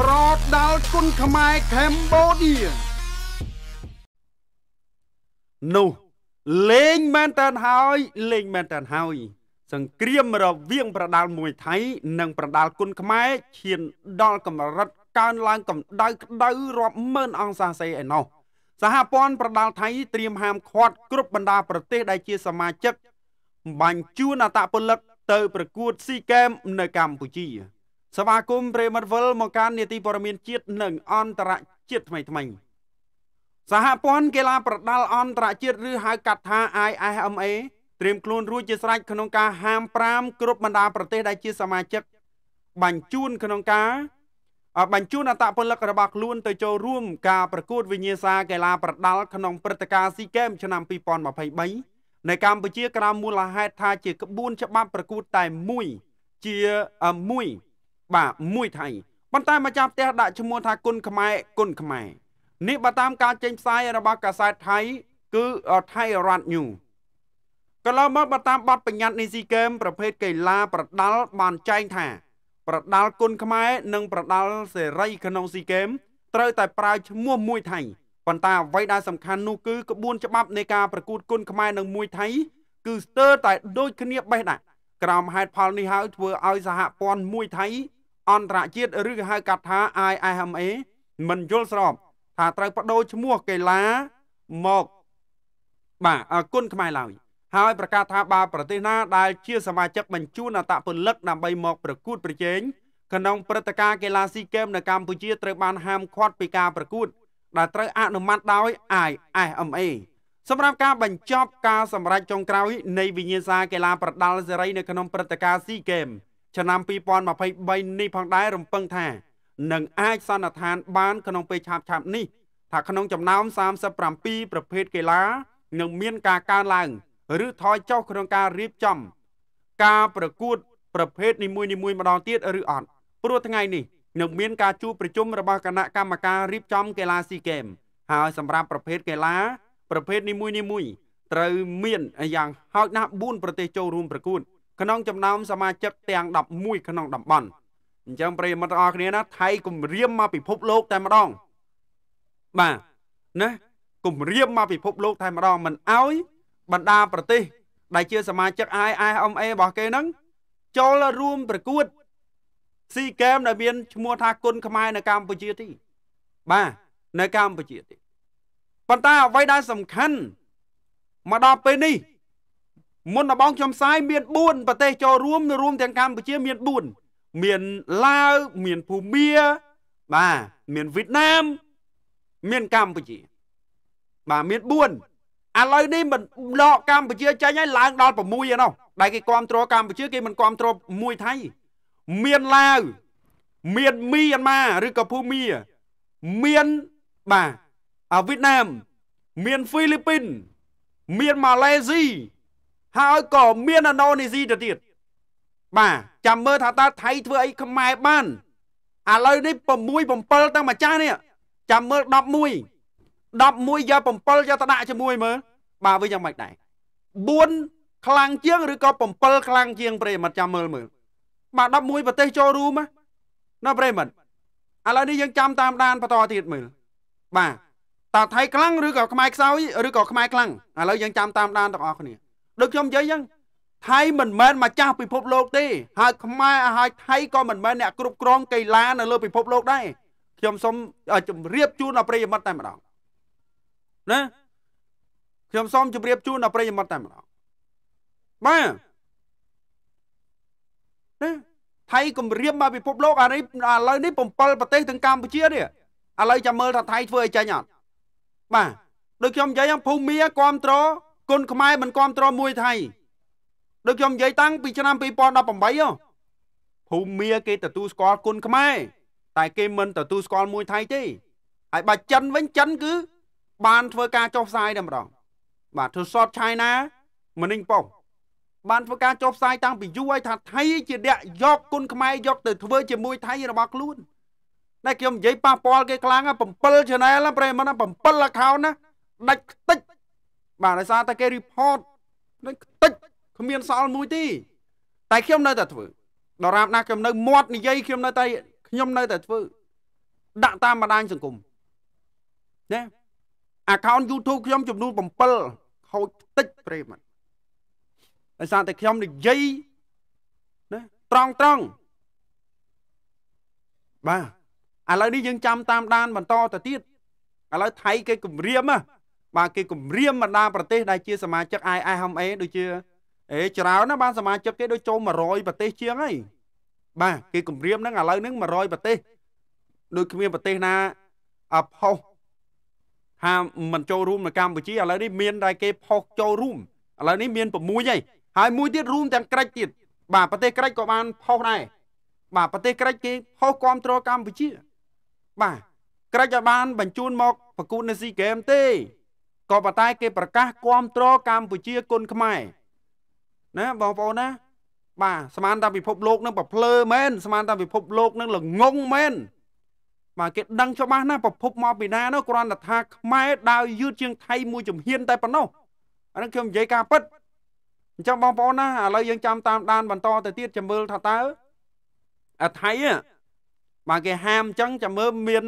ប្រដល់គុណខ្មែរកម្ពុជានោះ លេងមែនតើហើយ លេងមែនតើហើយ សង្គ្រាមរវាង ប្រដាល់មួយថៃនិង ប្រដាល់គុណខ្មែរឈាន ដល់កម្រិតកើនឡើងកម្ដៅក្តៅរាប់ម៉ឺនអង្សាសេឯណោះសហព័ន្ធប្រដាល់ថៃត្រៀមហាមឃាត់គ្រប់បណ្ដាប្រទេសដែលជាសមាជិកបាញ់ជួនអតពលិកទៅ ប្រកួតស៊ីហ្គេមនៅកម្ពុជាស្វាគមន៍ប្រិមត្តវិលមកកាន់នីតិព័រមានជាតិនិងអន្តរជាតិថ្មីថ្មីសហព័ន្ធកីឡាប្រដាល់អន្តរជាតិឬហៅកាត់ថា IFMA ត្រៀមខ្លួនរួចជាស្រេចក្នុងការហាម5គ្រប់បណ្ដាប្រទេសដែលជាសមាជិកបញ្ជូនក្នុងការបញ្ជូនអត្តពលិករបស់ខ្លួនទៅចូលរួមការប្រកួតវិញ្ញាសា កីឡា ប្រដាល់ក្នុងព្រឹត្តិការណ៍ SEA Games ឆ្នាំ2023នៅកម្ពុជាក្រោមមូលហេតុថាជាក្បួន ច្បាប់ប្រកួតតែមួយជាមួយបាទមួយថៃប៉ុន្តែម្ចាស់ផ្ទះដាក់ឈ្មោះថាគុណខ្មែរគុណខ្មែរនេះបើតាមការចេញផ្សាយរបស់កាសែតថៃគឺថៃរ៉ាត់ញូកន្លងមកបើតាមបទបញ្ញត្តិនីស៊ីហ្គេម ប្រភេទកីឡា ប្រដាល់បានចែងថា ប្រដាល់គុណខ្មែរ និង ប្រដាល់សេរីក្នុងស៊ីហ្គេម ត្រូវតែប្រើឈ្មោះមួយថៃប៉ុន្តែអ្វីដែលសំខាន់នោះគឺក្បួនច្បាប់នៃការប្រកួតគុណខ្មែរនិងមួយថៃ គឺស្ទើរតែដូចគ្នាបេះដាក់ក្រោមហេតុផលនេះហើយធ្វើឲ្យសហព័ន្ធមួយថៃអន្តរជាតិឬគេហៅកាត់ថា IMA មិនយល់ស្របថាត្រូវបដូរឈ្មោះកីឡាមកបាទអគុណខ្មែរឡើយ ហើយប្រកាសថាបើប្រទេសណាដែលជាសមាជិកបញ្ជូនអតពលិកដើម្បីមកប្រកួតប្រជែងក្នុងព្រឹត្តិការណ៍កីឡាស៊ីហ្គេមនៅកម្ពុជាត្រូវបាន ហាមឃាត់ពីការប្រកួតដែលត្រូវអនុម័តដោយ IFMA សម្រាប់ការបញ្ចប់ការសម្រេចចុងក្រោយនៃវិញ្ញាសាកីឡាប្រដាល់សេរីនៅក្នុងព្រឹត្តិការណ៍ស៊ីហ្គេមឆ្នាំ2023នេះផងដែររំពឹងថានឹងអាចសន្និដ្ឋានបានក្នុងពេលឆាប់ឆាប់នេះថាក្នុងចំណោម37ប្រភេទកីឡានឹងមានការកើនឡើង ឬថយចុះក្នុងការរៀបចំ ការប្រកួតប្រភេទនីមួយៗម្ដងទៀតឬអត់ព្រោះថ្ងៃនេះនឹងមានការជួបប្រជុំរបស់គណៈកម្មការរៀបចំកីឡាស៊ីហ្គេម ហើយសម្រាប់ប្រភេទកីឡា ប្រភេទនីមួយៗត្រូវមានយ៉ាងហោចណាស់4ប្រទេសចូលរួមប្រកួតក្នុងចំណោមសមាជិកទាំង11ក្នុងតំបន់អញ្ចឹងប្រិយមិត្តទាំងអស់គ្នាណាថៃគម្រាមមកពិភពលោកតែម្ដងបាទណាគម្រាមមកពិភពលោកតែម្ដងមិនអោយបណ្ដាប្រទេស ដែលជាសមាជិក IIMA របស់គេហ្នឹងចូលរួមប្រកួតស៊ីហ្គេមដែលមានឈ្មោះថាគុណខ្មែរនៅកម្ពុជាទី បាទនៅកម្ពុជាទីប៉ុន្តែអ្វីដែលសំខាន់មកដល់ពេលនេះមុនដល់បងខ្ញុំផ្សាយមាន4ប្រទេសចូលរួមរួមទាំងកម្ពុជាមាន4មានឡាវមានភូមាបាទមានវៀតណាមមានកម្ពុជាបាទមាន4ឥឡូវនេះមិនដកកម្ពុជាចេញហើយឡើងដល់6ឯណោះដែលគេគ្រប់គ្រងកម្ពុជាគេមិនគ្រប់គ្រងមួយថៃមានឡាវមានមីយ៉ាន់ម៉ាឬក៏ភូមា មានបាទអាវៀតណាមមានហ្វីលីពីនមានម៉ាឡេស៊ីហើយក៏មានអាណូនេស៊ីទៅទៀតបាទចាំមើលថាតើថៃធ្វើអីខ្មែរបានឥឡូវនេះ6 7ទាំងម្ចាស់នេះចាំមើល11 11យក7យកទៅដាក់ជាមួយមើលបាទវាយ៉ាងម៉េចដែរ4ខ្លាំងជាងឬក៏7ខ្លាំងជាងប្រិមត្តចាំមើលមើលបាទ11ប្រទេសចូលរួមណាប្រិមត្តឥឡូវនេះយើងចាំតាមដានបន្តទៀតមើលបាទតើថៃខ្លាំងឬក៏ខ្មែរខ្សោយឬក៏ខ្មែរខ្លាំងឥឡូវយើងចាំតាមដានទាំងអស់គ្នាដូចខ្ញុំនិយាយអញ្ចឹងថៃមិនមែនម្ចាស់ពិភពលោកទេហើយខ្មែរហើយថៃក៏មិនមែនអ្នកគ្រប់គ្រងកីឡានៅលើពិភពលោកដែរខ្ញុំសូមជម្រាបជូនដល់ប្រិយមិត្តតែម្ដងណាខ្ញុំសូមជម្រាបជូនដល់ប្រិយមិត្តតែម្ដងបាទណាថៃគម្រាមមកពិភពលោកអានេះឥឡូវនេះ7ប្រទេសទាំងកម្ពុជានេះឥឡូវចាំមើលថាថៃធ្វើអីចេញអត់បាទដូចខ្ញុំនិយាយភូមិមាគ្រប់ត្រគុនខ្មែរមិនគ្រប់គ្រងមួយថៃដូចខ្ញុំនិយាយតាំងពីឆ្នាំ2018ភូមិមាគេទទួលស្គាល់គុនខ្មែរតែគេមិនទទួលស្គាល់មួយ ថៃទេហើយបើចិនវិញចិន គឺ បានធ្វើការចុះផ្សាយតែម្ដងបាទធ្វើ short China មនីងប៉ុងបានធ្វើការចុះផ្សាយតាំងពីយូរហើយថាថៃជាអ្នកយកគុនខ្មែរយកទៅធ្វើជាមួយថៃរបស់ខ្លួនតែខ្ញុំនិយាយប៉ះពាល់គេខ្លាំង7 channel ប្រហែលមិន7 account ណាដាច់ខ្ទេចបាទដោយសារតែគេ report នឹងខ្ទេចគ្មានសល់មួយទេតែខ្ញុំនៅតែធ្វើដរាបណាខ្ញុំនៅមាត់និយាយខ្ញុំនៅតែខ្ញុំនៅតែធ្វើដាក់តាមបណ្ដាញសង្គមណា account YouTube ខ្ញុំ ចំនួន7ខូចខ្ទេចព្រេមដោយសារតែខ្ញុំនិយាយណាត្រង់ត្រង់បាទឥឡូវនេះយើងចាំតាមដាន បន្តទៅទៀតឥឡូវថៃគេគម្រាមហ៎បាទគេគម្រាមបណ្ដាប្រទេសដែលជាសមាជិក IHMA ដូចជាអេច្រើនណាបានសមាជិកគេដូចចូល100ប្រទេសជាងហើយបាទគេគម្រាមហ្នឹងឥឡូវហ្នឹង100ប្រទេសដូចគ្មានប្រទេសណាអផុសហាមិនចូលរួមនៅកម្ពុជាឥឡូវនេះមានតែគេ ផុសចូលរួមឥឡូវនេះមាន6ហើយហើយមួយទៀតរួមទាំងក្រិចទៀតបាទប្រទេសក្រិចក៏បានផុសដែរបាទប្រទេសក្រិចគេផុសគ្រប់គ្រងកម្ពុជា បាទក្រិចឲ្យបានបញ្ជូនមកប្រកួតនៅស៊ីហ្គេមទេក៏ប៉ុន្តែ គេប្រកាសគ្រប់គ្រងកម្ពុជាគុណខ្មែរណាបងប្អូនណា បាទស្មានតាមពិភពលោកនឹងប្រភ្លើមែនស្មានតាមពិភពលោកនឹងល្ងងមែនបាទគេដឹងច្បាស់ណាប្រភពមកពីណានោះគ្រាន់តែថាខ្មែរដើរយឺតជាង ថៃមួយជំហានតែប៉ុណ្ណោះអានេះខ្ញុំនិយាយការពិតអញ្ចឹងបងប្អូនណាឥឡូវយើងចាំតាមដានបន្តទៅទៀតចាំមើលថាតើអាថៃបាទគេហាមអញ្ចឹងចាំមើលមាន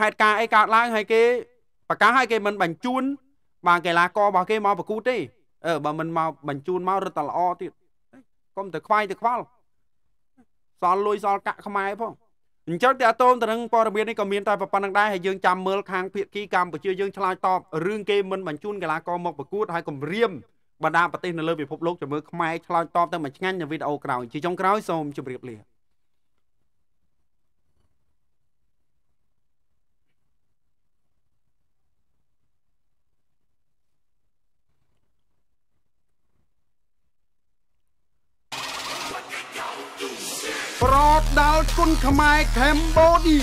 ហេតុការអីកើតឡើងហើយគេប្រកាសឲ្យគេមិនបញ្ជូនបាទកីឡាកររបស់គេមកប្រកួតទេអឺបើមិនមកបញ្ជូនមករត់តែល្អទៀតកុំទៅខ្វាយទៅខ្វល់សល់លុយសល់កាក់ខ្មែរផងអញ្ចឹងតើតោមទៅនឹងព័ត៌មាននេះក៏មានតែប៉ុណ្្នឹងដែរហើយយើងចាំមើលខាងភៀកគីកម្ពុជាយើងឆ្លើយតបរឿងគេមិនបញ្ជូនកីឡាករមកប្រកួតហើយគម្រាមបណ្ដាប្រទេសនៅលើពិភពលោកជំរឿខ្មែរឆ្លើយតបទៅមួយឆ្ងាញ់នៅវីដេអូក្រោយជាចុងក្រោយសូមជម្រាបលាដោយគុណខ្មែរកម្ពុជា